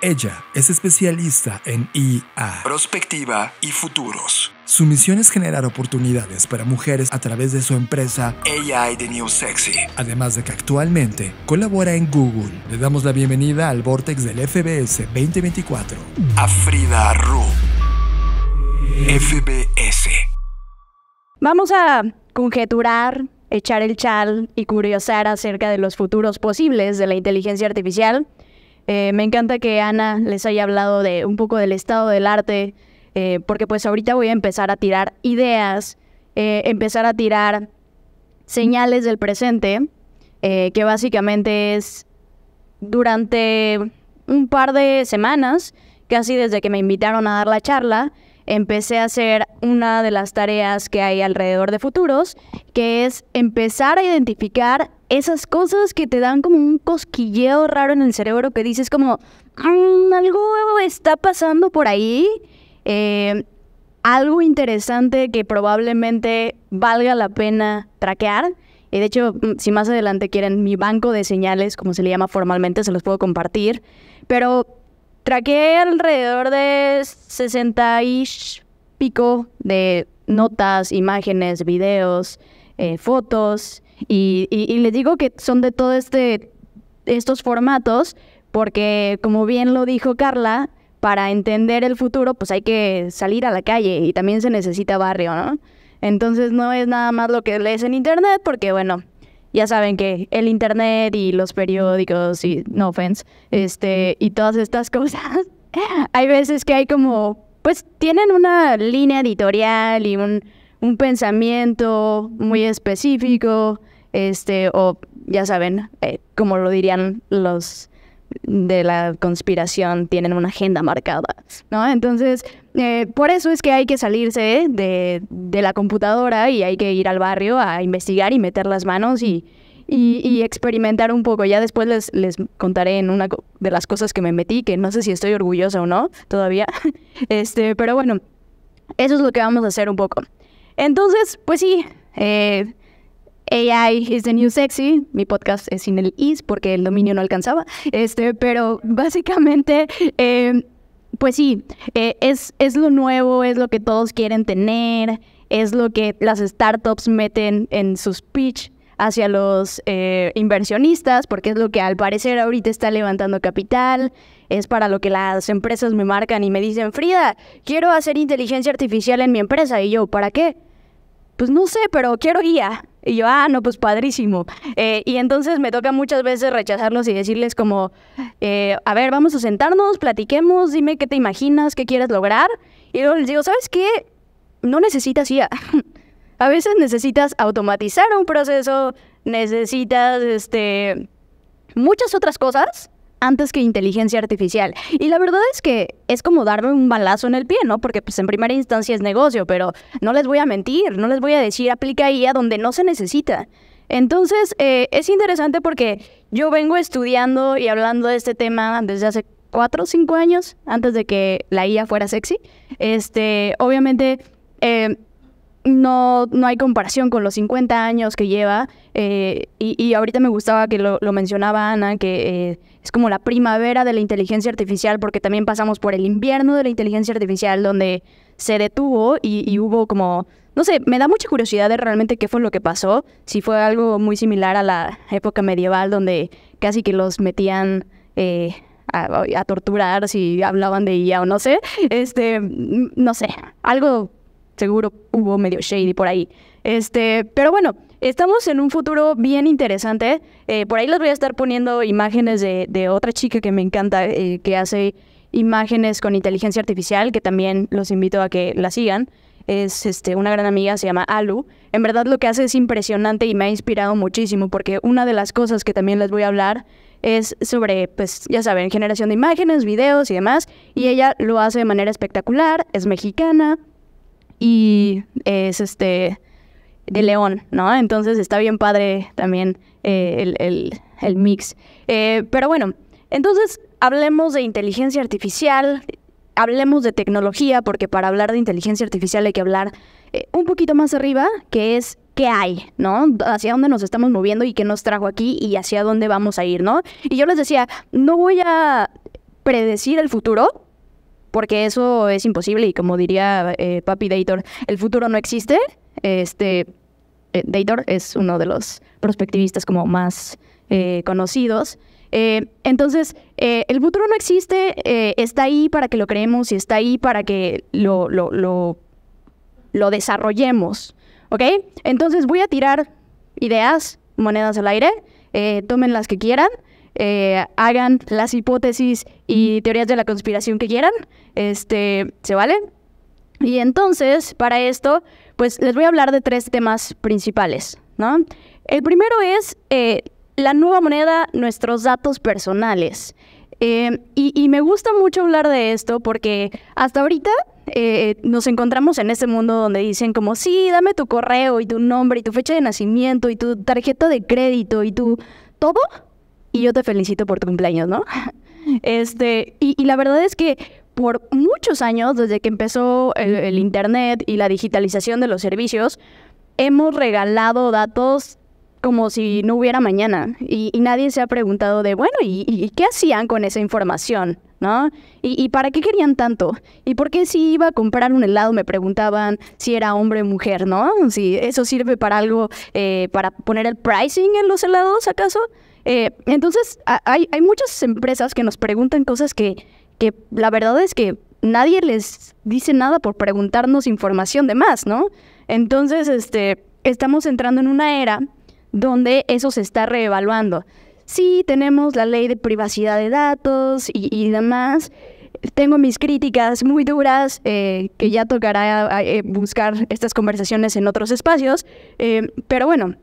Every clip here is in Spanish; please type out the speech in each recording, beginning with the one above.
Ella es especialista en IA, prospectiva y futuros. Su misión es generar oportunidades para mujeres a través de su empresa AI The New Sexy. Además de que actualmente colabora en Google. Le damos la bienvenida al Vortex del FBS 2024. A Frida Ru. FBS. Vamos a conjeturar echar el chal y curiosar acerca de los futuros posibles de la inteligencia artificial eh, me encanta que Ana les haya hablado de un poco del estado del arte, eh, porque pues ahorita voy a empezar a tirar ideas, eh, empezar a tirar señales del presente, que básicamente es durante un par de semanas, casi desde que me invitaron a dar la charla, empecé a hacer una de las tareas que hay alrededor de futuros, que es empezar a identificar esas cosas que te dan como un cosquilleo raro en el cerebro que dices como, mm, algo está pasando por ahí, eh, algo interesante que probablemente valga la pena traquear. Y de hecho, mm, si más adelante quieren mi banco de señales, como se le llama formalmente, se los puedo compartir. Pero traqué alrededor de 60 y pico de notas, imágenes, videos, eh, fotos. Y, les digo que son de todos este, estos formatos, porque como bien lo dijo Carla, para entender el futuro, pues hay que salir a la calle y también se necesita barrio, ¿no? Entonces no es nada más lo que lees en internet, porque bueno, ya saben que el internet y los periódicos y no offense, este, y todas estas cosas, hay veces que hay como, pues tienen una línea editorial y un, un pensamiento muy específico, este, o ya saben, eh, como lo dirían los de la conspiración tienen una agenda marcada, ¿no? Entonces, eh, por eso es que hay que salirse de, la computadora y hay que ir al barrio a investigar y meter las manos y, y, experimentar un poco. Ya después les, les, contaré en una de las cosas que me metí, que no sé si estoy orgullosa o no todavía, este, pero bueno, eso es lo que vamos a hacer un poco. Entonces, pues sí, eh, AI is the new sexy. Mi podcast es sin el is porque el dominio no alcanzaba. Este, pero básicamente, em, pues sí, eh, es, es lo nuevo, es lo que todos quieren tener, es lo que las startups meten en sus pitch hacia los eh, inversionistas, porque es lo que al parecer ahorita está levantando capital, es para lo que las empresas me marcan y me dicen, Frida, quiero hacer inteligencia artificial en mi empresa, y yo, ¿para qué? pues no sé, pero quiero guía. Y yo, ah, no, pues padrísimo. Eh, y entonces me toca muchas veces rechazarlos y decirles como, eh, a ver, vamos a sentarnos, platiquemos, dime qué te imaginas, qué quieres lograr. Y luego les digo, ¿sabes qué? No necesitas guía, a veces necesitas automatizar un proceso, necesitas, este, muchas otras cosas antes que inteligencia artificial. Y la verdad es que es como darme un balazo en el pie, ¿no? Porque pues en primera instancia es negocio, pero no les voy a mentir, no les voy a decir aplica IA donde no se necesita. Entonces, eh, es interesante porque yo vengo estudiando y hablando de este tema desde hace cuatro o cinco años, antes de que la IA fuera sexy. Este, obviamente, eh, no, no hay comparación con los 50 años que lleva. Eh, y, ahorita me gustaba que lo, mencionaba Ana, que eh, es como la primavera de la inteligencia artificial, porque también pasamos por el invierno de la inteligencia artificial, donde se detuvo y, hubo como, no sé, me da mucha curiosidad de realmente qué fue lo que pasó, si fue algo muy similar a la época medieval, donde casi que los metían... Eh, a, torturar si hablaban de IA o no sé. Este, no sé, algo seguro hubo medio shady por ahí. Este, pero bueno, estamos en un futuro bien interesante. Eh, por ahí les voy a estar poniendo imágenes de, otra chica que me encanta, eh, que hace imágenes con inteligencia artificial, que también los invito a que la sigan. Es este, una gran amiga, se llama Alu. En verdad lo que hace es impresionante y me ha inspirado muchísimo, porque una de las cosas que también les voy a hablar es sobre, pues ya saben, generación de imágenes, videos y demás. Y ella lo hace de manera espectacular, es mexicana, y es este de León, ¿no? Entonces está bien padre también eh, el, mix. Eh, pero bueno, entonces hablemos de inteligencia artificial, hablemos de tecnología, porque para hablar de inteligencia artificial hay que hablar eh, un poquito más arriba, que es qué hay, ¿no? Hacia dónde nos estamos moviendo y qué nos trajo aquí y hacia dónde vamos a ir, ¿no? Y yo les decía, no voy a predecir el futuro, porque eso es imposible y como diría eh, Papi Dator, el futuro no existe. Este, eh, Dator es uno de los prospectivistas como más eh, conocidos. entonces, el futuro no existe, está ahí para que lo creemos y está ahí para que lo, lo, lo desarrollemos. ¿Ok? Entonces voy a tirar ideas, monedas al aire, tomen las que quieran. Eh, hagan las hipótesis y teorías de la conspiración que quieran, este, ¿se vale? Y entonces, para esto, pues les voy a hablar de tres temas principales, ¿no? El primero es eh, la nueva moneda, nuestros datos personales. Eh, y, me gusta mucho hablar de esto porque hasta ahorita nos encontramos en este mundo donde dicen como, sí, dame tu correo y tu nombre y tu fecha de nacimiento y tu tarjeta de crédito y tu todo y yo te felicito por tu cumpleaños, ¿no? Este, y, la verdad es que por muchos años, desde que empezó el, Internet y la digitalización de los servicios, hemos regalado datos como si no hubiera mañana y, nadie se ha preguntado de, bueno, ¿y, qué hacían con esa información? ¿No? ¿Y, para qué querían tanto? ¿Y por qué si iba a comprar un helado me preguntaban si era hombre o mujer, ¿no? Si eso sirve para algo, eh, para poner el pricing en los helados, ¿acaso? Eh, entonces, hay, muchas empresas que nos preguntan cosas que, la verdad es que nadie les dice nada por preguntarnos información de más, ¿no? Entonces, este, estamos entrando en una era donde eso se está reevaluando. Sí, tenemos la ley de privacidad de datos y, demás. Tengo mis críticas muy duras, eh, que ya tocará eh, buscar estas conversaciones en otros espacios, pero bueno,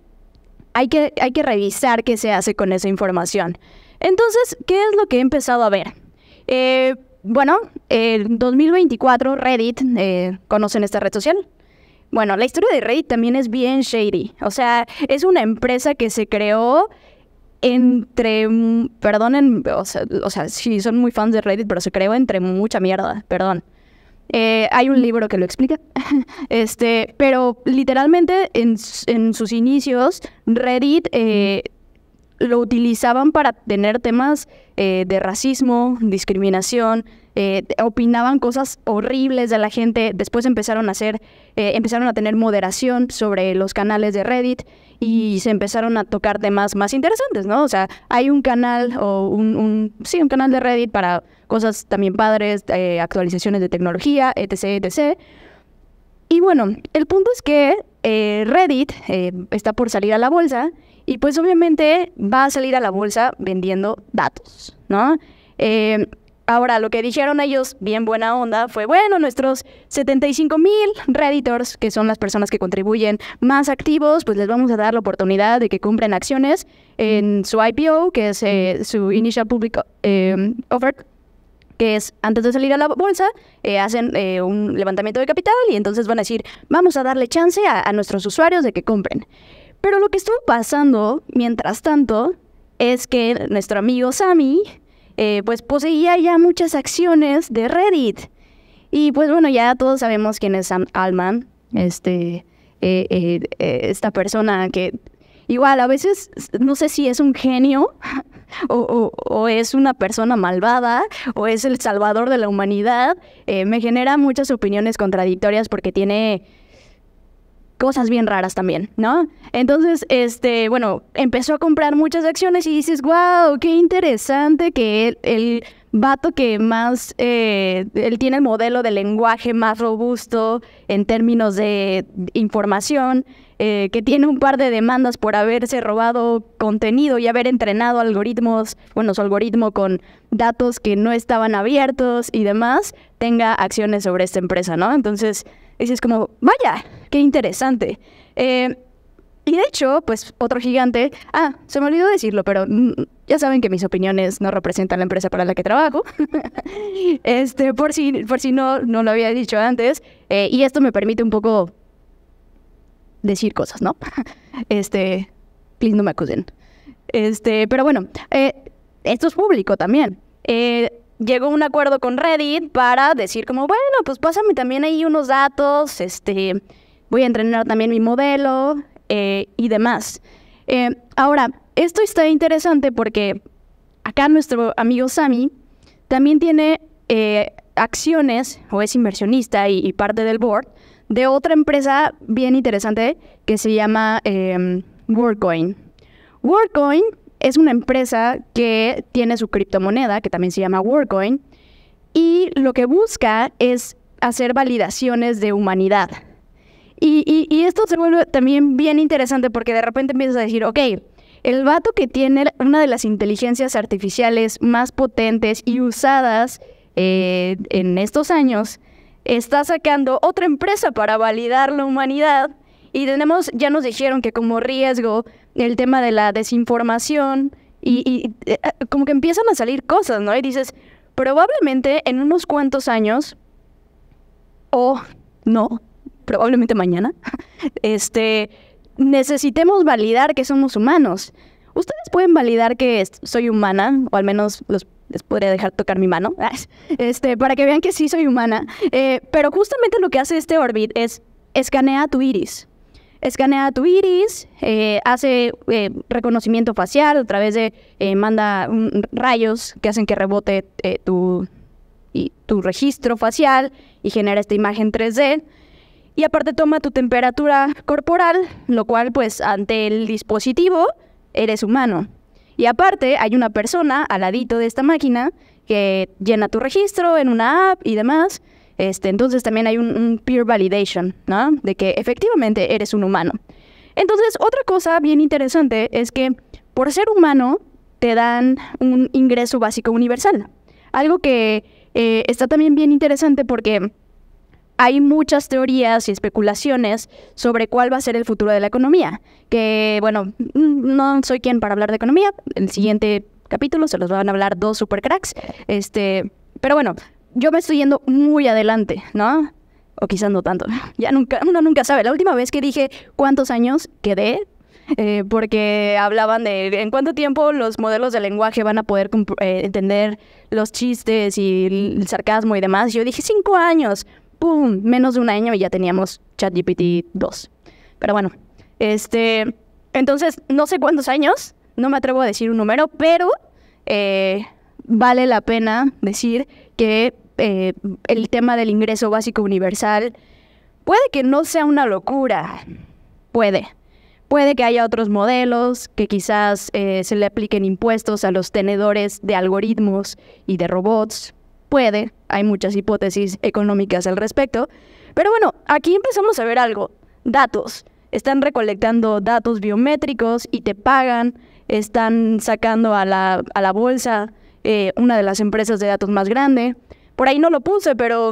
hay que, hay que revisar qué se hace con esa información. Entonces, ¿qué es lo que he empezado a ver? Eh, bueno, en 2024 Reddit, eh, ¿conocen esta red social? Bueno, la historia de Reddit también es bien shady. O sea, es una empresa que se creó entre, mm, perdonen, o sea, o sea, sí, son muy fans de Reddit, pero se creó entre mucha mierda, perdón. Eh, hay un libro que lo explica, este, pero literalmente en, sus inicios Reddit eh, lo utilizaban para tener temas eh, de racismo, discriminación, eh, opinaban cosas horribles de la gente, después empezaron a hacer, eh, empezaron a tener moderación sobre los canales de Reddit y se empezaron a tocar temas más interesantes, ¿no? O sea, hay un canal o un, sí, un canal de Reddit para cosas también padres, eh, actualizaciones de tecnología, etc., etc. Y bueno, el punto es que Reddit está por salir a la bolsa y pues obviamente va a salir a la bolsa vendiendo datos, ¿no? Ahora, lo que dijeron ellos, bien buena onda, fue, bueno, nuestros 75 mil redditors, que son las personas que contribuyen más activos, pues les vamos a dar la oportunidad de que cumplen acciones en su IPO, que es eh, su Initial Public em, Offer, que es antes de salir a la bolsa, eh, hacen eh, un levantamiento de capital y entonces van a decir, vamos a darle chance a, nuestros usuarios de que compren. Pero lo que estuvo pasando, mientras tanto, es que nuestro amigo Sammy eh, pues poseía ya muchas acciones de Reddit. Y pues bueno, ya todos sabemos quién es Sam Altman, este, eh, eh, esta persona que igual a veces no sé si es un genio o, es una persona malvada o es el salvador de la humanidad. me genera muchas opiniones contradictorias porque tiene cosas bien raras también, ¿no? Entonces, este, bueno, empezó a comprar muchas acciones y dices, guau, qué interesante que el, vato que más, eh, él tiene el modelo de lenguaje más robusto en términos de información, eh, que tiene un par de demandas por haberse robado contenido y haber entrenado algoritmos, bueno, su algoritmo con datos que no estaban abiertos y demás, tenga acciones sobre esta empresa, ¿no? Entonces, dices como, vaya, Qué interesante. Eh, y de hecho, pues otro gigante, ah, se me olvidó decirlo, pero ya saben que mis opiniones no representan la empresa para la que trabajo. este, por si, por si no, no lo había dicho antes, eh, y esto me permite un poco decir cosas, ¿no? este, please no me acuden. Este, pero bueno, eh, esto es público también. llegó un acuerdo con Reddit para decir como, bueno, pues pásame también ahí unos datos, este, voy a entrenar también mi modelo eh, y demás. Eh, ahora, esto está interesante porque acá nuestro amigo Sami también tiene eh, acciones o es inversionista y, parte del board de otra empresa bien interesante que se llama em, WorldCoin. WorldCoin es una empresa que tiene su criptomoneda, que también se llama WorldCoin, y lo que busca es hacer validaciones de humanidad. Y, esto se vuelve también bien interesante porque de repente empiezas a decir, ok, el vato que tiene una de las inteligencias artificiales más potentes y usadas eh, en estos años, está sacando otra empresa para validar la humanidad. Y tenemos, ya nos dijeron que como riesgo, el tema de la desinformación y, eh, como que empiezan a salir cosas, ¿no? Y dices, probablemente en unos cuantos años, o oh, no, probablemente mañana, este, necesitemos validar que somos humanos. Ustedes pueden validar que soy humana, o al menos les podría dejar tocar mi mano, este, para que vean que sí soy humana. Eh, pero justamente lo que hace este Orbit es escanea tu iris. Escanea tu iris, eh, hace eh, reconocimiento facial a través de, manda rayos que hacen que rebote tu, tu registro facial y genera esta imagen 3D y aparte toma tu temperatura corporal, lo cual pues ante el dispositivo eres humano. Y aparte hay una persona al ladito de esta máquina que llena tu registro en una app y demás. Este, entonces también hay un, peer validation, ¿no? De que efectivamente eres un humano. Entonces, otra cosa bien interesante es que por ser humano te dan un ingreso básico universal. Algo que eh, está también bien interesante porque hay muchas teorías y especulaciones sobre cuál va a ser el futuro de la economía. Que, bueno, mm, no soy quien para hablar de economía. El siguiente capítulo se los van a hablar dos supercracks. Este, pero bueno, yo me estoy yendo muy adelante, ¿no? O quizás no tanto. Ya nunca, uno nunca sabe. La última vez que dije cuántos años quedé, eh, porque hablaban de en cuánto tiempo los modelos de lenguaje van a poder eh, entender los chistes y el sarcasmo y demás. Yo dije cinco años. Menos de un año y ya teníamos ChatGPT 2. Pero bueno, este, entonces, no sé cuántos años, no me atrevo a decir un número, pero eh, vale la pena decir que eh, el tema del ingreso básico universal puede que no sea una locura, puede. Puede que haya otros modelos, que quizás eh, se le apliquen impuestos a los tenedores de algoritmos y de robots, puede, hay muchas hipótesis económicas al respecto, pero bueno, aquí empezamos a ver algo, datos. Están recolectando datos biométricos y te pagan, están sacando a la, a la bolsa eh, una de las empresas de datos más grande. Por ahí no lo puse, pero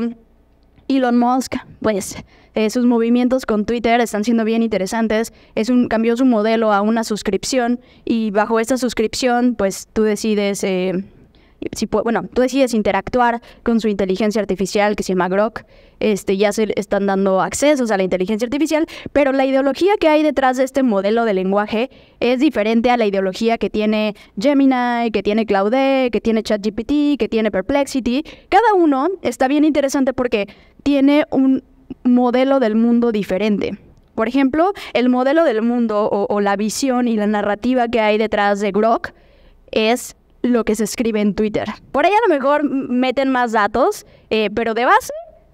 Elon Musk, pues eh, sus movimientos con Twitter están siendo bien interesantes. Es un, cambió su modelo a una suscripción y bajo esa suscripción, pues tú decides... Eh, bueno, tú decides interactuar con su inteligencia artificial que se llama Grok, este, ya se están dando accesos a la inteligencia artificial, pero la ideología que hay detrás de este modelo de lenguaje es diferente a la ideología que tiene Gemini, que tiene Claude, que tiene ChatGPT, que tiene Perplexity. Cada uno está bien interesante porque tiene un modelo del mundo diferente. Por ejemplo, el modelo del mundo o la visión y la narrativa que hay detrás de Grok es lo que se escribe en Twitter. Por ahí a lo mejor meten más datos, eh, pero de base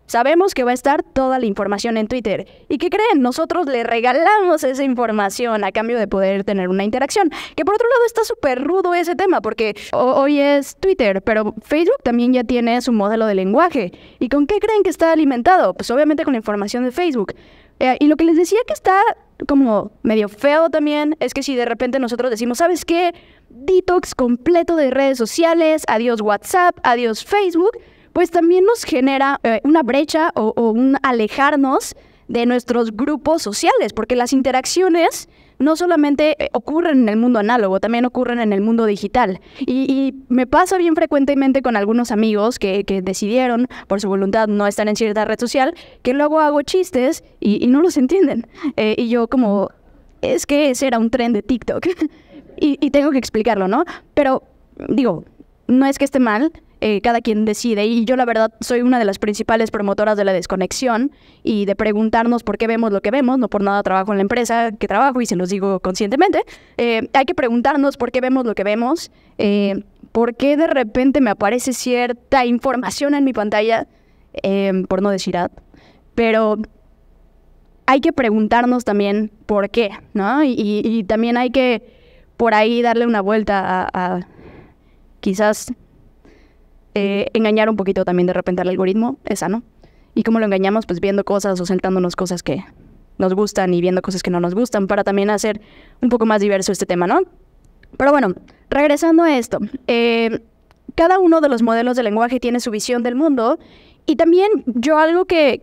sabemos que va a estar toda la información en Twitter. ¿Y qué creen? Nosotros le regalamos esa información a cambio de poder tener una interacción. Que por otro lado está súper rudo ese tema, porque hoy es Twitter, pero Facebook también ya tiene su modelo de lenguaje. ¿Y con qué creen que está alimentado? Pues obviamente con la información de Facebook. Eh, y lo que les decía que está como medio feo también es que si de repente nosotros decimos, ¿sabes qué? Detox completo de redes sociales, adiós WhatsApp, adiós Facebook, pues también nos genera eh, una brecha o un alejarnos de nuestros grupos sociales, porque las interacciones no solamente eh, ocurren en el mundo análogo, también ocurren en el mundo digital. Y, me pasa bien frecuentemente con algunos amigos que, decidieron, por su voluntad, no estar en cierta red social, que luego hago chistes y, no los entienden. Eh, y yo como, es que ese era un tren de TikTok. y tengo que explicarlo, ¿no? Pero digo, no es que esté mal, eh, cada quien decide. Y yo la verdad soy una de las principales promotoras de la desconexión y de preguntarnos por qué vemos lo que vemos, no por nada trabajo en la empresa que trabajo y se los digo conscientemente. Eh, hay que preguntarnos por qué vemos lo que vemos, eh, por qué de repente me aparece cierta información en mi pantalla, por no decir ad, pero hay que preguntarnos también por qué, ¿no? Y, también hay que por ahí darle una vuelta a quizás eh, engañar un poquito también de repente al algoritmo, esa, ¿no? ¿Y cómo lo engañamos? Pues viendo cosas o sentándonos cosas que nos gustan y viendo cosas que no nos gustan para también hacer un poco más diverso este tema, ¿no? Pero bueno, regresando a esto, eh, cada uno de los modelos de lenguaje tiene su visión del mundo y también yo algo que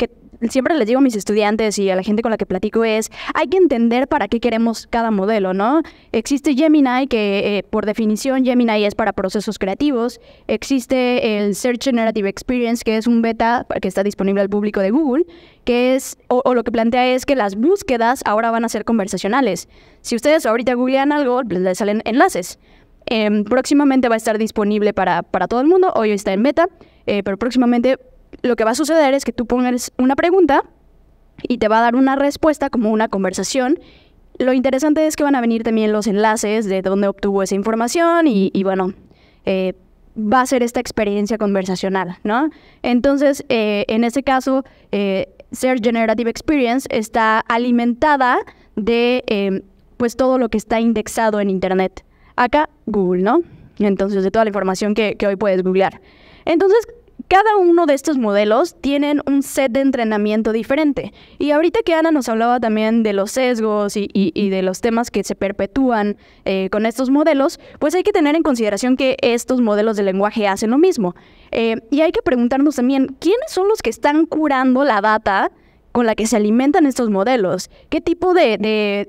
siempre les digo a mis estudiantes y a la gente con la que platico es, hay que entender para qué queremos cada modelo, ¿no? Existe Gemini, que eh, por definición Gemini es para procesos creativos. Existe el Search Generative Experience, que es un beta que está disponible al público de Google, que es, o, lo que plantea es que las búsquedas ahora van a ser conversacionales. Si ustedes ahorita googlean algo, pues, les salen enlaces. Em, próximamente va a estar disponible para, todo el mundo, hoy está en beta, eh, pero próximamente lo que va a suceder es que tú pongas una pregunta y te va a dar una respuesta como una conversación. Lo interesante es que van a venir también los enlaces de dónde obtuvo esa información y, bueno, eh, va a ser esta experiencia conversacional, ¿no? Entonces, eh, en ese caso, eh, Search Generative Experience está alimentada de em, pues todo lo que está indexado en Internet. Acá, Google, ¿no? Entonces, de toda la información que, que hoy puedes googlear. Entonces, cada uno de estos modelos tienen un set de entrenamiento diferente. Y ahorita que Ana nos hablaba también de los sesgos y, de los temas que se perpetúan eh, con estos modelos, pues hay que tener en consideración que estos modelos de lenguaje hacen lo mismo. Eh, y hay que preguntarnos también, ¿quiénes son los que están curando la data con la que se alimentan estos modelos? ¿Qué tipo de,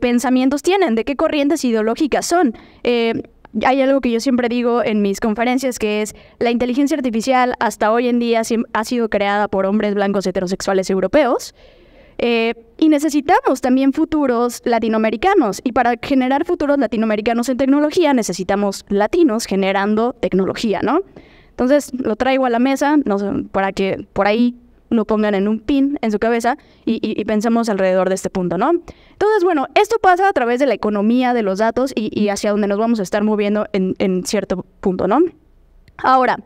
pensamientos tienen? ¿De qué corrientes ideológicas son? Eh, hay algo que yo siempre digo en mis conferencias, que es la inteligencia artificial hasta hoy en día ha sido creada por hombres blancos heterosexuales europeos. Eh, y necesitamos también futuros latinoamericanos. Y para generar futuros latinoamericanos en tecnología necesitamos latinos generando tecnología, ¿no? Entonces lo traigo a la mesa no para que por ahí lo pongan en un pin en su cabeza y, pensamos pensemos alrededor de este punto, ¿no? Entonces, bueno, esto pasa a través de la economía de los datos y, hacia dónde nos vamos a estar moviendo en, en cierto punto, ¿no? Ahora,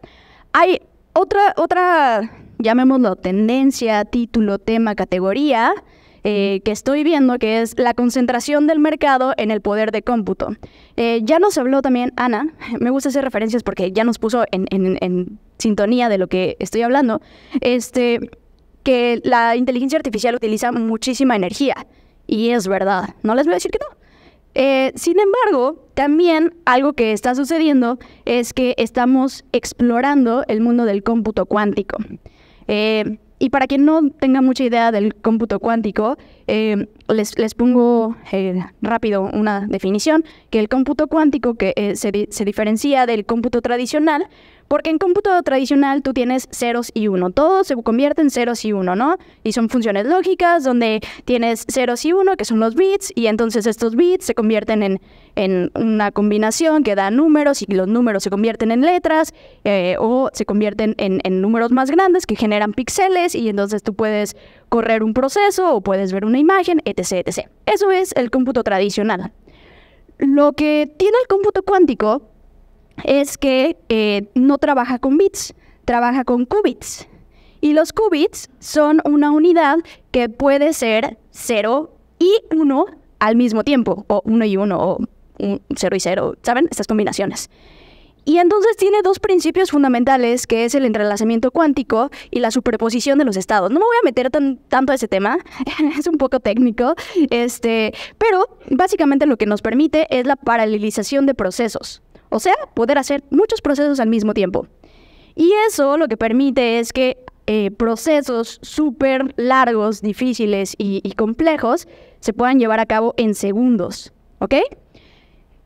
hay otra, otra, llamémoslo tendencia, título, tema, categoría, eh, que estoy viendo, que es la concentración del mercado en el poder de cómputo. Eh, ya nos habló también Ana, me gusta hacer referencias porque ya nos puso en, sintonía de lo que estoy hablando, este, que la inteligencia artificial utiliza muchísima energía. Y es verdad, no les voy a decir que no. Eh, sin embargo, también algo que está sucediendo es que estamos explorando el mundo del cómputo cuántico. Y para quien no tenga mucha idea del cómputo cuántico, Em, les, les, pongo eh, rápido una definición, que el cómputo cuántico que eh, se, diferencia del cómputo tradicional, porque en cómputo tradicional tú tienes ceros y uno, todo se convierte en ceros y uno, ¿no? Y son funciones lógicas donde tienes ceros y uno, que son los bits, y entonces estos bits se convierten en, en una combinación que da números y los números se convierten en letras eh, o se convierten en, en números más grandes que generan píxeles y entonces tú puedes correr un proceso o puedes ver un imagen, etc, etc. Eso es el cómputo tradicional. Lo que tiene el cómputo cuántico es que eh, no trabaja con bits, trabaja con qubits. Y los qubits son una unidad que puede ser 0 y 1 al mismo tiempo, o 1 y 1, o 0 y 0, ¿saben? Estas combinaciones. Y entonces tiene dos principios fundamentales, que es el entrelazamiento cuántico y la superposición de los estados. No me voy a meter tanto a ese tema, es un poco técnico, este, pero básicamente lo que nos permite es la paralelización de procesos, o sea, poder hacer muchos procesos al mismo tiempo. Y eso lo que permite es que eh, procesos súper largos, difíciles y complejos se puedan llevar a cabo en segundos, ¿ok?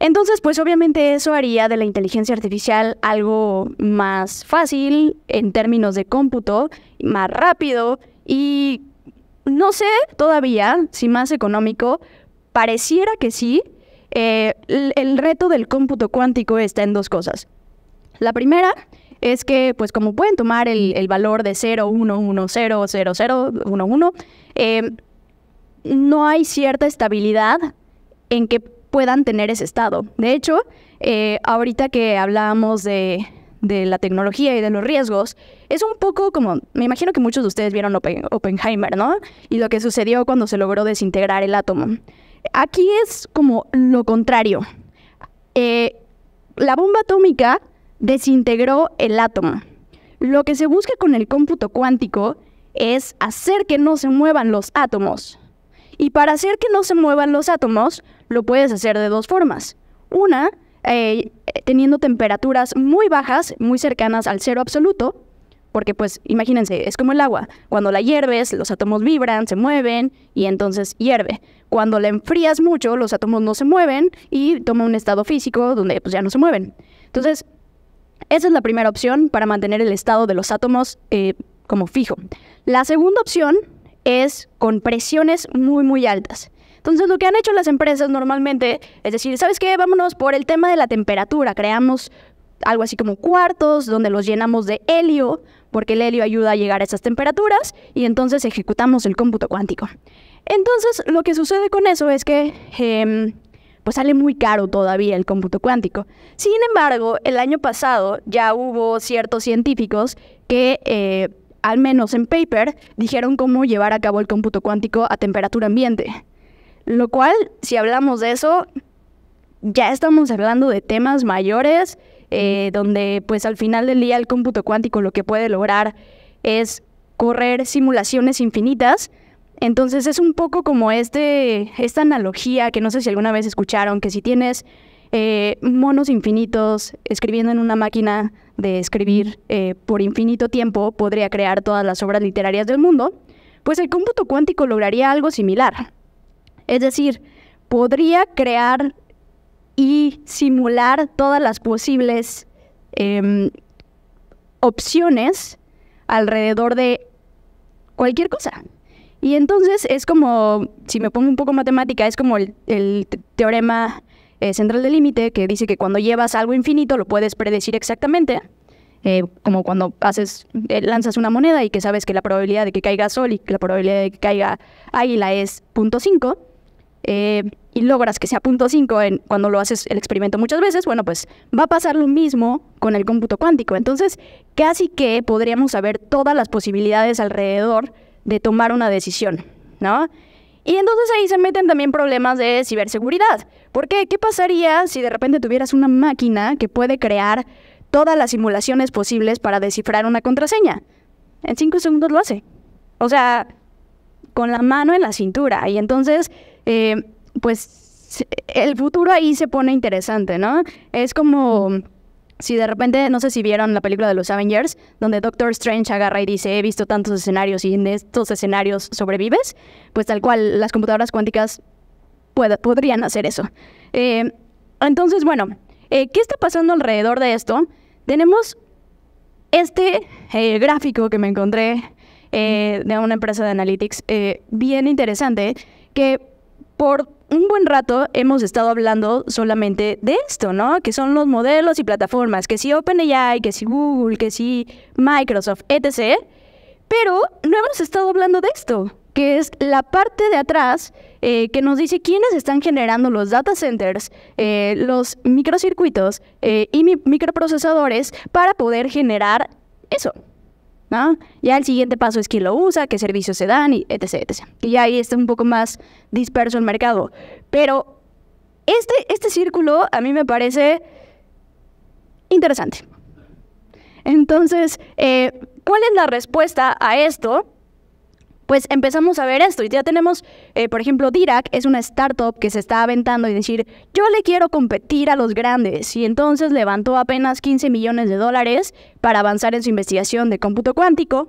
Entonces, pues obviamente eso haría de la inteligencia artificial algo más fácil en términos de cómputo, más rápido y no sé todavía si más económico, pareciera que sí. Eh, el, reto del cómputo cuántico está en dos cosas. La primera es que, pues como pueden tomar el, valor de 0, 1, 1, 0, 0, 0, 1, 1, no hay cierta estabilidad en que puedan tener ese estado. De hecho, eh, ahorita que hablábamos de, la tecnología y de los riesgos, es un poco como, me imagino que muchos de ustedes vieron Oppenheimer, ¿no? Y lo que sucedió cuando se logró desintegrar el átomo. Aquí es como lo contrario. Eh, la bomba atómica desintegró el átomo. Lo que se busca con el cómputo cuántico es hacer que no se muevan los átomos. Y para hacer que no se muevan los átomos, lo puedes hacer de dos formas. Una, eh, teniendo temperaturas muy bajas, muy cercanas al cero absoluto, porque pues imagínense, es como el agua. Cuando la hierves, los átomos vibran, se mueven y entonces hierve. Cuando la enfrías mucho, los átomos no se mueven y toma un estado físico donde pues ya no se mueven. Entonces, esa es la primera opción para mantener el estado de los átomos eh, como fijo. La segunda opción es con presiones muy, muy altas. Entonces, lo que han hecho las empresas normalmente es decir, ¿sabes qué? Vámonos por el tema de la temperatura. Creamos algo así como cuartos donde los llenamos de helio, porque el helio ayuda a llegar a esas temperaturas y entonces ejecutamos el cómputo cuántico. Entonces, lo que sucede con eso es que em, pues sale muy caro todavía el cómputo cuántico. Sin embargo, el año pasado ya hubo ciertos científicos que, eh, al menos en paper, dijeron cómo llevar a cabo el cómputo cuántico a temperatura ambiente. Lo cual, si hablamos de eso, ya estamos hablando de temas mayores, eh, donde pues al final del día el cómputo cuántico lo que puede lograr es correr simulaciones infinitas. Entonces es un poco como este, esta analogía que no sé si alguna vez escucharon, que si tienes eh, monos infinitos escribiendo en una máquina de escribir eh, por infinito tiempo, podría crear todas las obras literarias del mundo, pues el cómputo cuántico lograría algo similar. Es decir, podría crear y simular todas las posibles em, opciones alrededor de cualquier cosa. Y entonces es como, si me pongo un poco matemática, es como el, teorema eh, central del límite que dice que cuando llevas algo infinito lo puedes predecir exactamente, eh, como cuando haces, eh, lanzas una moneda y que sabes que la probabilidad de que caiga sol y que la probabilidad de que caiga águila es 0.5. Eh, y logras que sea 0.5 cuando lo haces el experimento muchas veces, bueno, pues va a pasar lo mismo con el cómputo cuántico. Entonces, casi que podríamos saber todas las posibilidades alrededor de tomar una decisión, ¿no? Y entonces ahí se meten también problemas de ciberseguridad. ¿Por qué? ¿Qué pasaría si de repente tuvieras una máquina que puede crear todas las simulaciones posibles para descifrar una contraseña? En cinco segundos lo hace. O sea, con la mano en la cintura. Y entonces eh, pues el futuro ahí se pone interesante, ¿no? Es como si de repente, no sé si vieron la película de los Avengers, donde Doctor Strange agarra y dice, he visto tantos escenarios y en estos escenarios sobrevives, pues tal cual las computadoras cuánticas podrían hacer eso. Eh, entonces, bueno, eh, ¿qué está pasando alrededor de esto? Tenemos este gráfico que me encontré de una empresa de analytics bien interesante, que por un buen rato hemos estado hablando solamente de esto, ¿no? Que son los modelos y plataformas, que si OpenAI, que si Google, que si Microsoft, etc. Pero no hemos estado hablando de esto, que es la parte de atrás eh, que nos dice quiénes están generando los data centers, eh, los microcircuitos eh, y microprocesadores para poder generar eso. Ya el siguiente paso es quién lo usa, qué servicios se dan, y etc, Y ya ahí está un poco más disperso el mercado. Pero este, este círculo a mí me parece interesante. Entonces, eh, ¿cuál es la respuesta a esto? pues empezamos a ver esto. Y ya tenemos, eh, por ejemplo, Dirac es una startup que se está aventando y decir, yo le quiero competir a los grandes. Y entonces levantó apenas 15 millones de dólares para avanzar en su investigación de cómputo cuántico.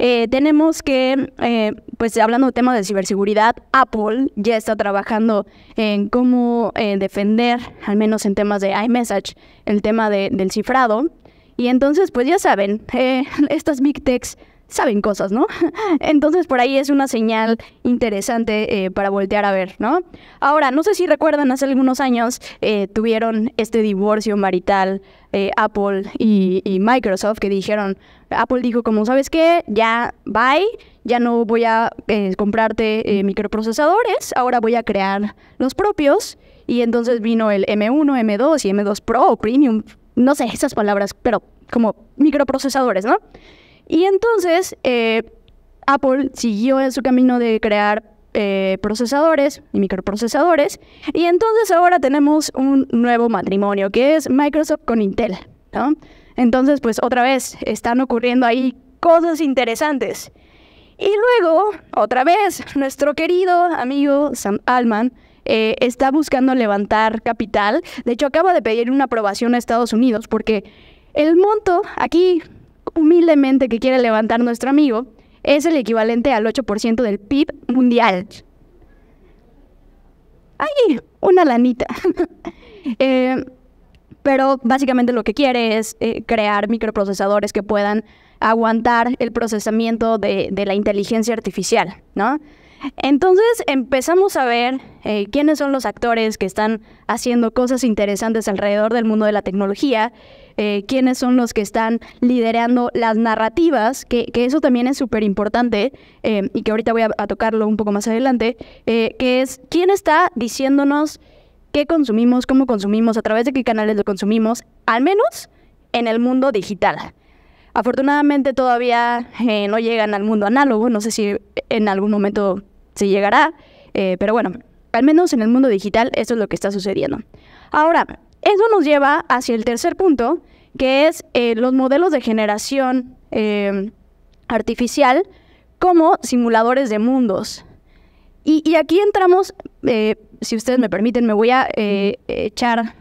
Eh, tenemos que, eh, pues hablando de temas de ciberseguridad, Apple ya está trabajando en cómo defender, al menos en temas de iMessage, el tema del cifrado. Y entonces, pues ya saben, estas big techs saben cosas, ¿no? Entonces por ahí es una señal interesante eh, para voltear a ver, ¿no? Ahora, no sé si recuerdan, hace algunos años eh, tuvieron este divorcio marital eh, Apple y, Microsoft que dijeron, Apple dijo como, ¿sabes qué? Ya, bye, ya no voy a comprarte microprocesadores, ahora voy a crear los propios. Y entonces vino el M1, M2 y M2 Pro, Premium, no sé esas palabras, pero como microprocesadores, ¿no? Y entonces eh, Apple siguió en su camino de crear eh, procesadores y microprocesadores. Y entonces ahora tenemos un nuevo matrimonio, que es Microsoft con Intel. ¿no? Entonces, pues otra vez están ocurriendo ahí cosas interesantes. Y luego, otra vez, nuestro querido amigo Sam Alman eh, está buscando levantar capital. De hecho, acaba de pedir una aprobación a Estados Unidos porque el monto aquí humildemente que quiere levantar nuestro amigo es el equivalente al 8% del PIB mundial. ¡Ay! Una lanita. Eh, pero básicamente lo que quiere es eh, crear microprocesadores que puedan aguantar el procesamiento de, de la inteligencia artificial, ¿no? Entonces empezamos a ver eh, quiénes son los actores que están haciendo cosas interesantes alrededor del mundo de la tecnología, eh, quiénes son los que están liderando las narrativas, que, eso también es súper importante eh, y que ahorita voy a, a, tocarlo un poco más adelante, que es quién está diciéndonos qué consumimos, cómo consumimos, a través de qué canales lo consumimos, al menos en el mundo digital. Afortunadamente todavía no llegan al mundo análogo, no sé si en algún momento se llegará, eh, pero bueno, al menos en el mundo digital eso es lo que está sucediendo. Ahora, eso nos lleva hacia el tercer punto, que es eh, los modelos de generación eh, artificial como simuladores de mundos. Y, aquí entramos, si ustedes me permiten, me voy a echar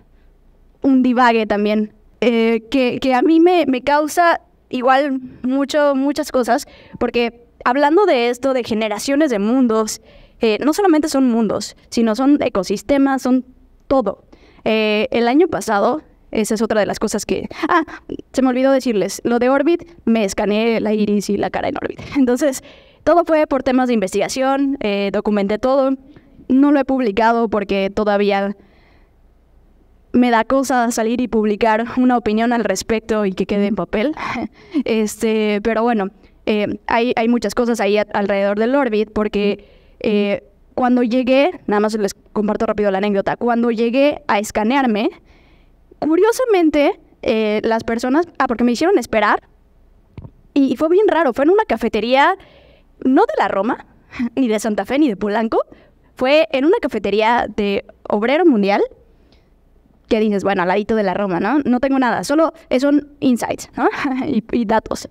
un divague también, que, a mí me, me causa igual mucho, muchas cosas, porque hablando de esto, de generaciones de mundos, eh, no solamente son mundos, sino son ecosistemas, son todo. Eh, el año pasado, esa es otra de las cosas que... Ah, se me olvidó decirles, lo de Orbit, me escaneé la iris y la cara en Orbit. Entonces, todo fue por temas de investigación, eh, documenté todo. No lo he publicado porque todavía me da cosa salir y publicar una opinión al respecto y que quede en papel. Este, pero bueno, eh, hay, muchas cosas ahí alrededor del Orbit porque eh, cuando llegué, nada más les comparto rápido la anécdota, cuando llegué a escanearme, curiosamente eh, las personas, ah, porque me hicieron esperar y, fue bien raro, fue en una cafetería, no de la Roma, ni de Santa Fe, ni de Polanco, fue en una cafetería de Obrero Mundial que dices, bueno, al ladito de la Roma, ¿no? No tengo nada, solo son insights, ¿no? y datos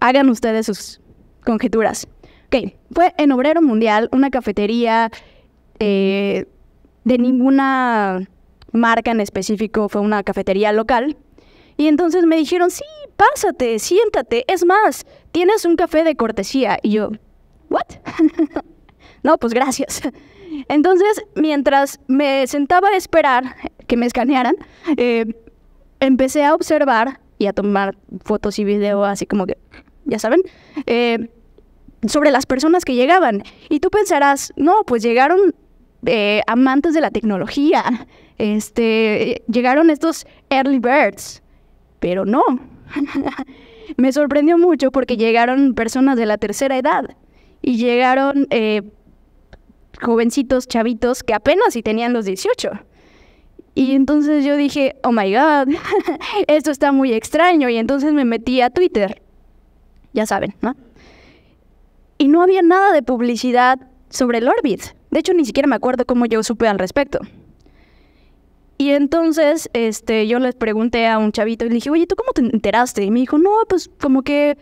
hagan ustedes sus conjeturas. Ok, fue en Obrero Mundial, una cafetería eh, de ninguna marca en específico, fue una cafetería local. Y entonces me dijeron, sí, pásate, siéntate, es más, tienes un café de cortesía. Y yo, ¿what? no, pues gracias. Entonces, mientras me sentaba a esperar que me escanearan, eh, empecé a observar y a tomar fotos y video así como que ya saben, eh, sobre las personas que llegaban. Y tú pensarás, no, pues llegaron eh, amantes de la tecnología, este, llegaron estos early birds, pero no. Me sorprendió mucho porque llegaron personas de la tercera edad y llegaron eh, jovencitos, chavitos que apenas si tenían los 18. Y entonces yo dije, oh my god, esto está muy extraño. Y entonces me metí a Twitter ya saben, ¿no? Y no había nada de publicidad sobre el Orbit. De hecho, ni siquiera me acuerdo cómo yo supe al respecto. Y entonces este, yo les pregunté a un chavito y le dije, oye, ¿tú cómo te enteraste? Y me dijo, no, pues como que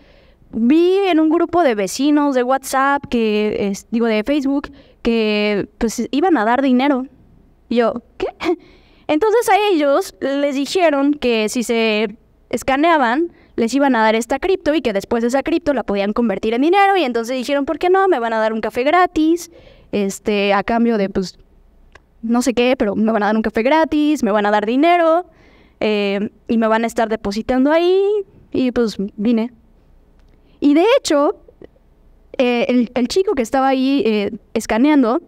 vi en un grupo de vecinos de WhatsApp, que digo de Facebook, que pues iban a dar dinero. Y yo, ¿qué? Entonces a ellos les dijeron que si se escaneaban les iban a dar esta cripto y que después de esa cripto la podían convertir en dinero y entonces dijeron, ¿por qué no? Me van a dar un café gratis, este, a cambio de, pues, no sé qué, pero me van a dar un café gratis, me van a dar dinero eh, y me van a estar depositando ahí y pues vine. Y de hecho, eh, el, chico que estaba ahí eh, escaneando,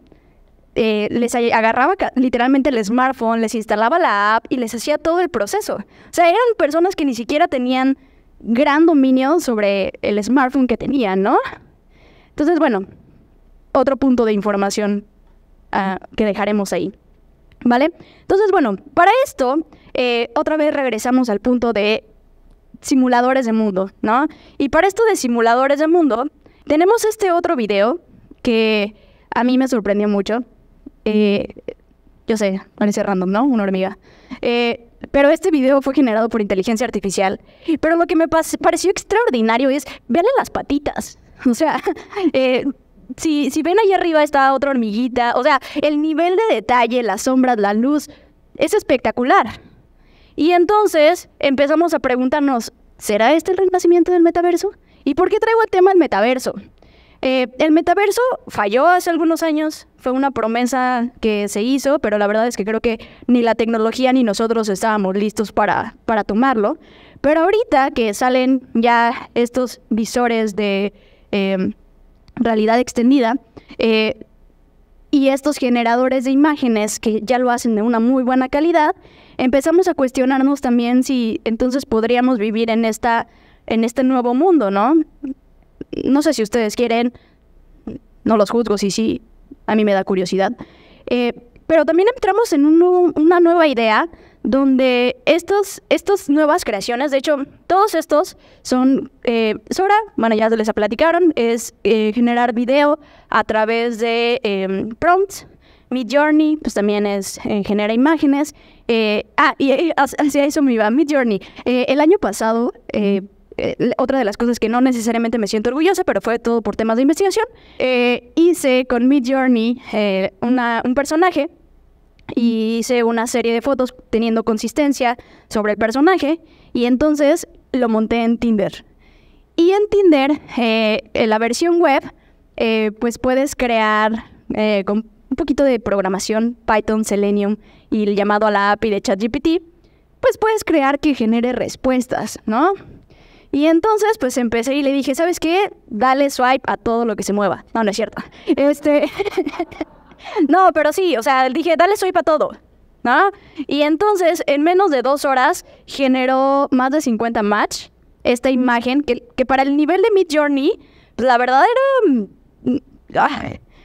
les agarraba literalmente el smartphone, les instalaba la app y les hacía todo el proceso. O sea, eran personas que ni siquiera tenían gran dominio sobre el smartphone que tenía, ¿no? Entonces, bueno, otro punto de información ah, que dejaremos ahí. ¿Vale? Entonces, bueno, para esto, eh, otra vez regresamos al punto de simuladores de mundo, ¿no? Y para esto de simuladores de mundo, tenemos este otro video que a mí me sorprendió mucho. Eh, yo sé, parece random, ¿no? Una hormiga. Eh, pero este video fue generado por inteligencia artificial. Pero lo que me pareció extraordinario es, véanle las patitas. O sea, eh, si, si ven ahí arriba está otra hormiguita. O sea, el nivel de detalle, las sombras, la luz, es espectacular. Y entonces empezamos a preguntarnos, ¿será este el renacimiento del metaverso? ¿Y por qué traigo el tema del metaverso? Eh, el metaverso falló hace algunos años, fue una promesa que se hizo, pero la verdad es que creo que ni la tecnología ni nosotros estábamos listos para, tomarlo. Pero ahorita que salen ya estos visores de em, realidad extendida eh, y estos generadores de imágenes que ya lo hacen de una muy buena calidad, empezamos a cuestionarnos también si entonces podríamos vivir en esta en este nuevo mundo, ¿no? no sé si ustedes quieren, no los juzgo, sí, sí, a mí me da curiosidad. Eh, pero también entramos en una nueva idea donde estas nuevas creaciones, de hecho, todos estos son, eh, Sora, bueno, ya les platicaron, es eh, generar video a través de em, prompts. mid Journey, pues también es, genera imágenes. ah, y hacia eso me iba, Mi Journey. el año pasado, eh, otra de las cosas que no necesariamente me siento orgullosa, pero fue todo por temas de investigación, eh, hice con Mid Journey eh, un personaje y hice una serie de fotos teniendo consistencia sobre el personaje y entonces lo monté en Tinder. Y en Tinder, en la versión web, pues puedes crear con un poquito de programación, Python, Selenium y el llamado a la API de ChatGPT, pues puedes crear que genere respuestas, ¿no? Y entonces, pues empecé y le dije, ¿sabes qué? Dale swipe a todo lo que se mueva. No, no es cierto. Este. no, pero sí, o sea, dije, dale swipe a todo. ¿No? Y entonces, en menos de dos horas, generó más de 50 match esta imagen que, para el nivel de Mid Journey, pues, la verdad era. Mm, ah,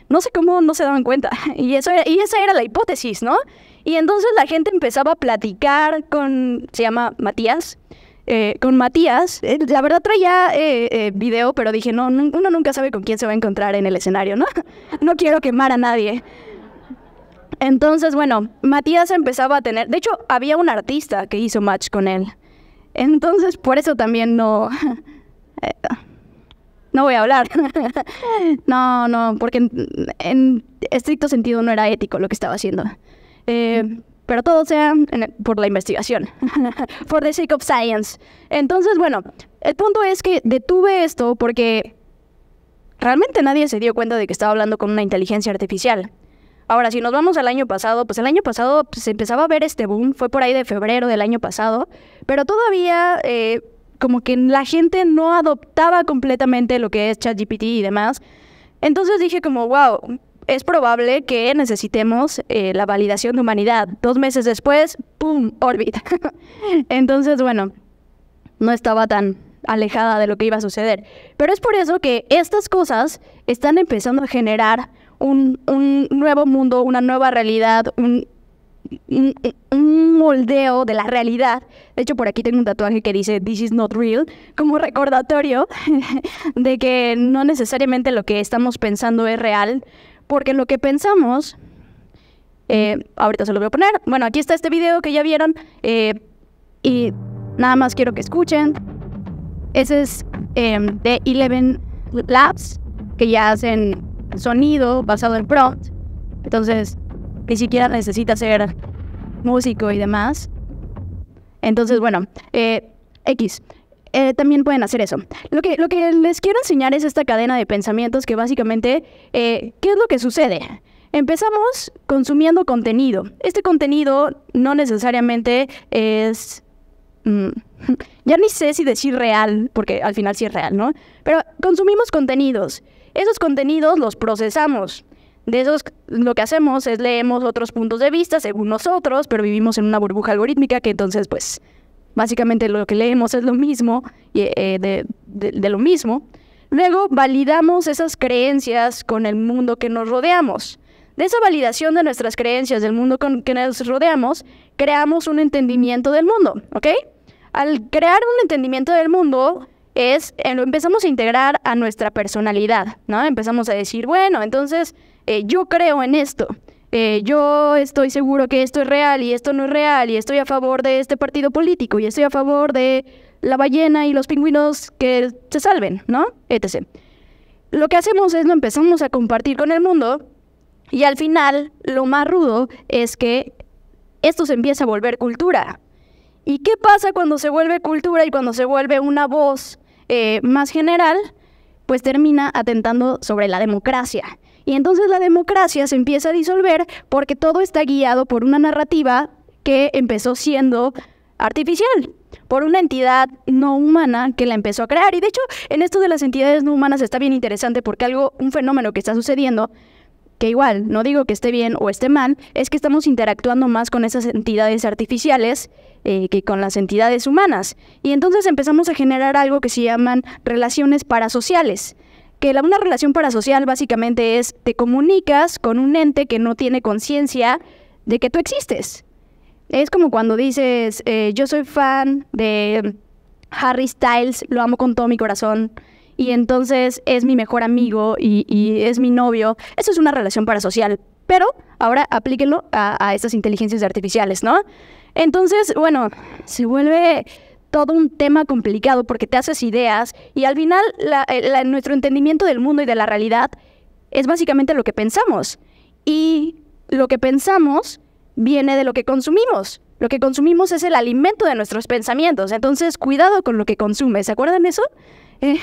no sé cómo no se daban cuenta. Y, eso y esa era la hipótesis, ¿no? Y entonces la gente empezaba a platicar con, se llama Matías, eh, con Matías. Eh, la verdad traía eh, video, pero dije, no, uno nunca sabe con quién se va a encontrar en el escenario, ¿no? No quiero quemar a nadie. Entonces, bueno, Matías empezaba a tener, de hecho, había un artista que hizo match con él. Entonces, por eso también no... no voy a hablar. no, no, porque en, estricto sentido no era ético lo que estaba haciendo pero todo sea por la investigación, por the sake of science. Entonces, bueno, el punto es que detuve esto porque realmente nadie se dio cuenta de que estaba hablando con una inteligencia artificial. Ahora, si nos vamos al año pasado, pues el año pasado pues, se empezaba a ver este boom, fue por ahí de febrero del año pasado, pero todavía eh, como que la gente no adoptaba completamente lo que es ChatGPT y demás. Entonces dije como, wow, es probable que necesitemos eh, la validación de humanidad. Dos meses después, ¡pum!, órbita. Entonces, bueno, no estaba tan alejada de lo que iba a suceder. Pero es por eso que estas cosas están empezando a generar un, nuevo mundo, una nueva realidad, un, moldeo de la realidad. De hecho, por aquí tengo un tatuaje que dice This is not real, como recordatorio de que no necesariamente lo que estamos pensando es real porque lo que pensamos, eh, ahorita se lo voy a poner, bueno, aquí está este video que ya vieron, eh, y nada más quiero que escuchen. Ese es em, de Eleven Labs, que ya hacen sonido basado en prompt, entonces ni siquiera necesita ser músico y demás. Entonces, bueno, eh, X. Eh, también pueden hacer eso. Lo que, lo que les quiero enseñar es esta cadena de pensamientos que básicamente, eh, ¿qué es lo que sucede? Empezamos consumiendo contenido. Este contenido no necesariamente es... Mm, ya ni sé si decir real, porque al final sí es real, ¿no? Pero consumimos contenidos. Esos contenidos los procesamos. De esos lo que hacemos es leemos otros puntos de vista según nosotros, pero vivimos en una burbuja algorítmica que entonces pues Básicamente lo que leemos es lo mismo, eh, de, lo mismo. Luego validamos esas creencias con el mundo que nos rodeamos. De esa validación de nuestras creencias del mundo con que nos rodeamos, creamos un entendimiento del mundo, ¿ok? Al crear un entendimiento del mundo, es eh, lo empezamos a integrar a nuestra personalidad, ¿no? Empezamos a decir, bueno, entonces eh, yo creo en esto. Eh, yo estoy seguro que esto es real y esto no es real y estoy a favor de este partido político y estoy a favor de la ballena y los pingüinos que se salven, ¿no? Etc. Lo que hacemos es lo empezamos a compartir con el mundo y al final lo más rudo es que esto se empieza a volver cultura. ¿Y qué pasa cuando se vuelve cultura y cuando se vuelve una voz eh, más general? Pues termina atentando sobre la democracia. Y entonces la democracia se empieza a disolver porque todo está guiado por una narrativa que empezó siendo artificial por una entidad no humana que la empezó a crear. Y de hecho, en esto de las entidades no humanas está bien interesante porque algo, un fenómeno que está sucediendo, que igual no digo que esté bien o esté mal, es que estamos interactuando más con esas entidades artificiales eh, que con las entidades humanas. Y entonces empezamos a generar algo que se llaman relaciones parasociales que la, una relación parasocial básicamente es te comunicas con un ente que no tiene conciencia de que tú existes. Es como cuando dices, eh, yo soy fan de Harry Styles, lo amo con todo mi corazón, y entonces es mi mejor amigo y, es mi novio. Eso es una relación parasocial, pero ahora aplíquenlo a, a estas inteligencias artificiales, ¿no? Entonces, bueno, se vuelve todo un tema complicado porque te haces ideas y al final eh, nuestro entendimiento del mundo y de la realidad es básicamente lo que pensamos. Y lo que pensamos viene de lo que consumimos. Lo que consumimos es el alimento de nuestros pensamientos. Entonces, cuidado con lo que consumes. ¿Se acuerdan eso? Eh,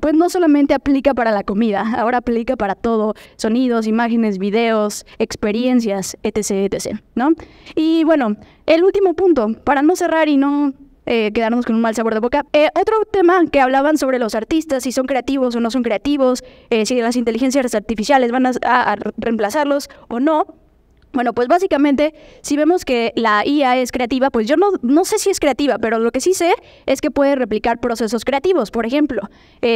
pues no solamente aplica para la comida, ahora aplica para todo, sonidos, imágenes, videos, experiencias, etc., etc., ¿no? Y bueno, el último punto, para no cerrar y no eh, quedarnos con un mal sabor de boca. Eh, otro tema que hablaban sobre los artistas, si son creativos o no son creativos, eh, si las inteligencias artificiales van a, reemplazarlos o no. Bueno, pues básicamente, si vemos que la IA es creativa, pues yo no, no sé si es creativa, pero lo que sí sé es que puede replicar procesos creativos. Por ejemplo,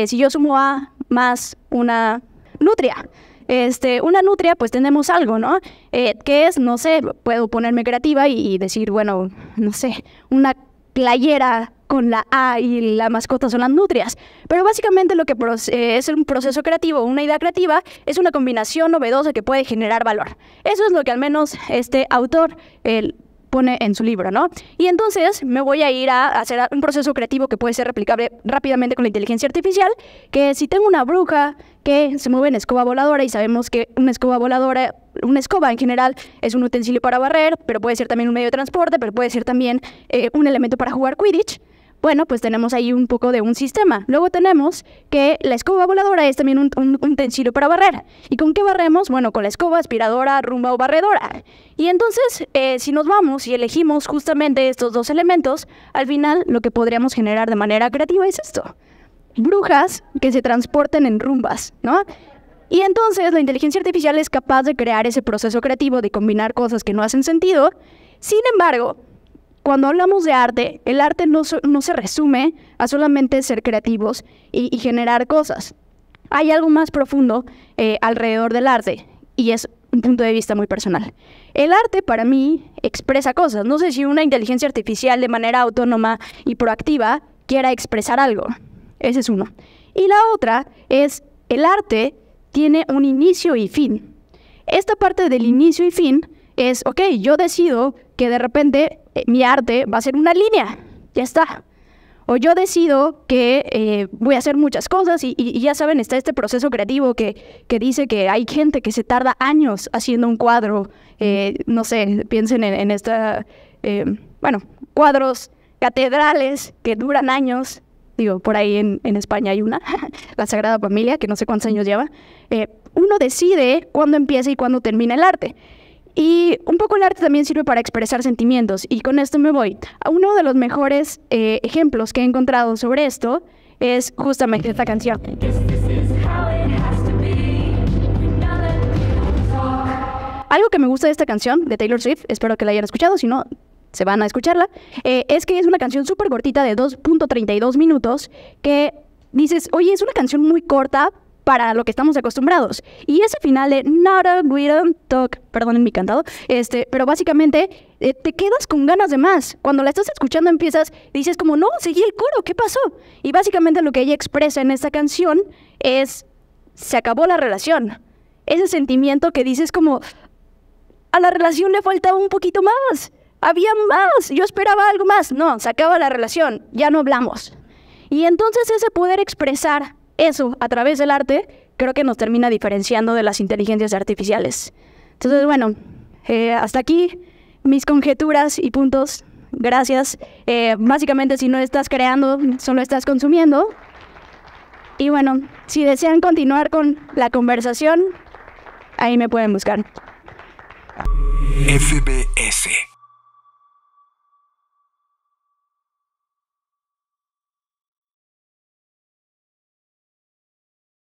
si yo sumo A más una nutria, este, una nutria, pues tenemos algo, ¿no? ¿Qué que es, no sé, puedo ponerme creativa y decir, bueno, no sé, una playera con la A y la mascota son las nutrias. Pero básicamente lo que es un proceso creativo, una idea creativa, es una combinación novedosa que puede generar valor. Eso es lo que al menos este autor el, pone en su libro, ¿no? Y entonces me voy a ir a hacer un proceso creativo que puede ser replicable rápidamente con la inteligencia artificial, que si tengo una bruja que se mueve en escoba voladora y sabemos que una escoba voladora, una escoba en general es un utensilio para barrer, pero puede ser también un medio de transporte, pero puede ser también eh, un elemento para jugar Quidditch, bueno, pues tenemos ahí un poco de un sistema. Luego tenemos que la escoba voladora es también un, utensilio para barrer. ¿Y con qué barremos? Bueno, con la escoba, aspiradora, rumba o barredora. Y entonces, eh, si nos vamos y elegimos justamente estos dos elementos, al final lo que podríamos generar de manera creativa es esto. Brujas que se transporten en rumbas, ¿no? Y entonces la inteligencia artificial es capaz de crear ese proceso creativo de combinar cosas que no hacen sentido. Sin embargo, cuando hablamos de arte, el arte no, se resume a solamente ser creativos y, generar cosas. Hay algo más profundo eh, alrededor del arte y es un punto de vista muy personal. El arte para mí expresa cosas. No sé si una inteligencia artificial de manera autónoma y proactiva quiera expresar algo. Ese es uno. Y la otra es el arte tiene un inicio y fin. Esta parte del inicio y fin es, ok, yo decido que de repente eh, mi arte va a ser una línea, ya está. O yo decido que eh, voy a hacer muchas cosas y, ya saben, está este proceso creativo que, dice que hay gente que se tarda años haciendo un cuadro, eh, no sé, piensen en, esta, bueno, cuadros catedrales que duran años, digo, por ahí en, en España hay una, la Sagrada Familia, que no sé cuántos años lleva, uno decide cuándo empieza y cuándo termina el arte. Y un poco el arte también sirve para expresar sentimientos, y con esto me voy. uno de los mejores eh, ejemplos que he encontrado sobre esto es justamente esta canción. Algo que me gusta de esta canción de Taylor Swift, espero que la hayan escuchado, si no, se van a escucharla, eh, es que es una canción súper cortita de 2.32 minutos que dices, oye, es una canción muy corta, para lo que estamos acostumbrados. Y ese final de Nada, we don't talk, perdonen mi cantado, este, pero básicamente eh, te quedas con ganas de más. Cuando la estás escuchando empiezas, dices como, no, seguí el coro, ¿qué pasó? Y básicamente lo que ella expresa en esta canción es, se acabó la relación. Ese sentimiento que dices como, a la relación le faltaba un poquito más, había más, yo esperaba algo más. No, se acaba la relación, ya no hablamos. Y entonces ese poder expresar eso, a través del arte, creo que nos termina diferenciando de las inteligencias artificiales. Entonces, bueno, eh, hasta aquí mis conjeturas y puntos. Gracias. Eh, básicamente, si no estás creando, solo estás consumiendo. Y bueno, si desean continuar con la conversación, ahí me pueden buscar. FBS.